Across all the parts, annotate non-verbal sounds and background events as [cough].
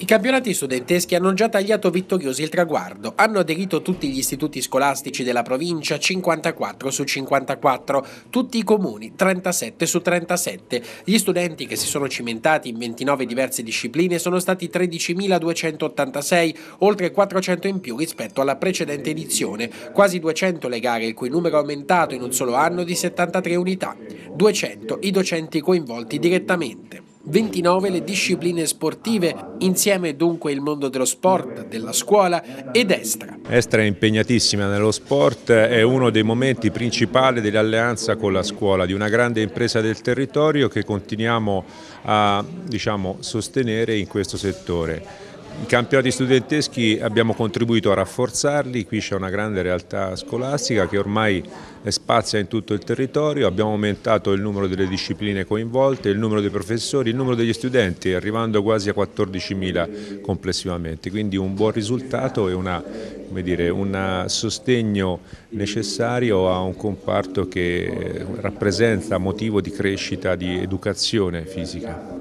I campionati studenteschi hanno già tagliato vittoriosi il traguardo, hanno aderito tutti gli istituti scolastici della provincia 54 su 54, tutti i comuni 37 su 37. Gli studenti che si sono cimentati in 29 diverse discipline sono stati 13.286, oltre 400 in più rispetto alla precedente edizione, quasi 200 le gare il cui numero è aumentato in un solo anno di 73 unità, 200 i docenti coinvolti direttamente. 29 le discipline sportive, insieme dunque il mondo dello sport, della scuola ed Estra. Estra è impegnatissima nello sport, è uno dei momenti principali dell'alleanza con la scuola, di una grande impresa del territorio che continuiamo a diciamo, sostenere in questo settore. I campionati studenteschi abbiamo contribuito a rafforzarli, qui c'è una grande realtà scolastica che ormai spazia in tutto il territorio, abbiamo aumentato il numero delle discipline coinvolte, il numero dei professori, il numero degli studenti, arrivando quasi a 14.000 complessivamente, quindi un buon risultato e un sostegno necessario a un comparto che rappresenta motivo di crescita, di educazione fisica.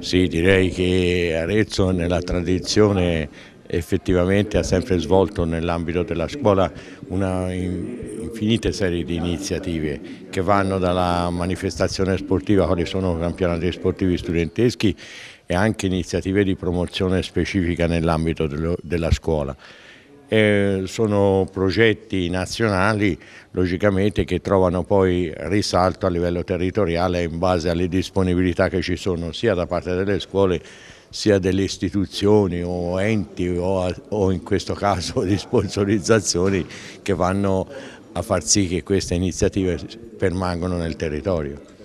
Sì, direi che Arezzo nella tradizione effettivamente ha sempre svolto nell'ambito della scuola una infinita serie di iniziative che vanno dalla manifestazione sportiva, quali sono campionati sportivi studenteschi e anche iniziative di promozione specifica nell'ambito della scuola. Eh, sono progetti nazionali logicamente che trovano poi risalto a livello territoriale in base alle disponibilità che ci sono sia da parte delle scuole sia delle istituzioni o enti o, o in questo caso [laughs] di sponsorizzazioni che vanno a far sì che queste iniziative permangano nel territorio.